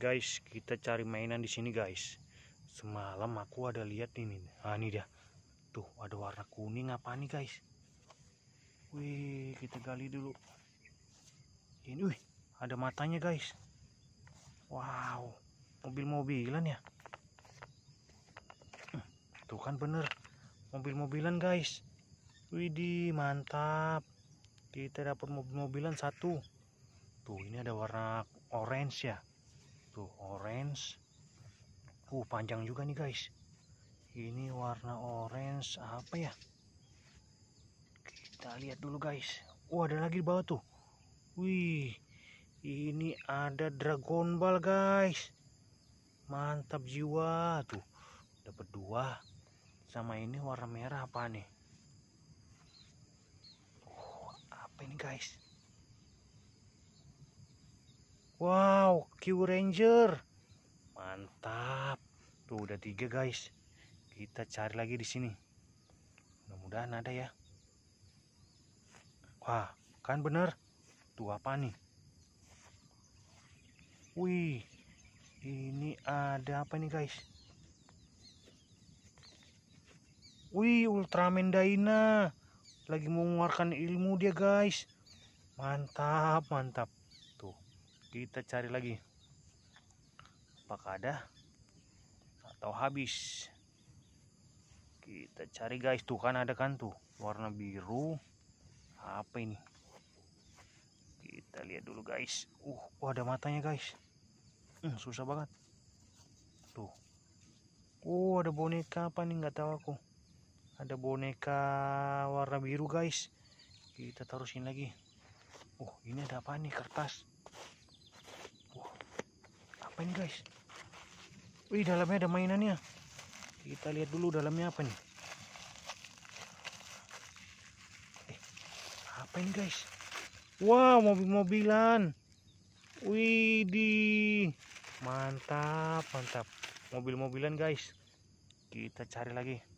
guys kita cari mainan di sini guys semalam aku ada lihat ini ah ini dia tuh ada warna kuning apa nih guys wih kita gali dulu ini wih ada matanya guys wow mobil-mobilan ya hmm, tuh kan bener mobil-mobilan guys wih di mantap kita dapat mobil-mobilan satu tuh ini ada warna orange ya tuh orange uh panjang juga nih guys ini warna orange apa ya kita lihat dulu guys wah oh, ada lagi di bawah tuh wih ini ada dragon ball guys mantap jiwa tuh dapat dua sama ini warna merah apa nih Wow, Q Ranger. Mantap. Tuh udah tiga guys. Kita cari lagi di sini. Mudah-mudahan ada ya. Wah, kan bener. Tuh apa nih? Wih, ini ada apa nih guys? Wih, Ultraman Dyna. lagi mengeluarkan ilmu dia guys. Mantap, mantap kita cari lagi apakah ada atau habis kita cari guys tuh kan ada kan tuh warna biru apa ini kita lihat dulu guys uh oh, ada matanya guys hmm, susah banget tuh oh ada boneka apa nih nggak tahu aku ada boneka warna biru guys kita taruhin lagi oh ini ada apa nih kertas apa ini guys wih dalamnya ada mainannya kita lihat dulu dalamnya apa nih eh, apa ini guys wow mobil-mobilan wih di mantap mantap mobil-mobilan guys kita cari lagi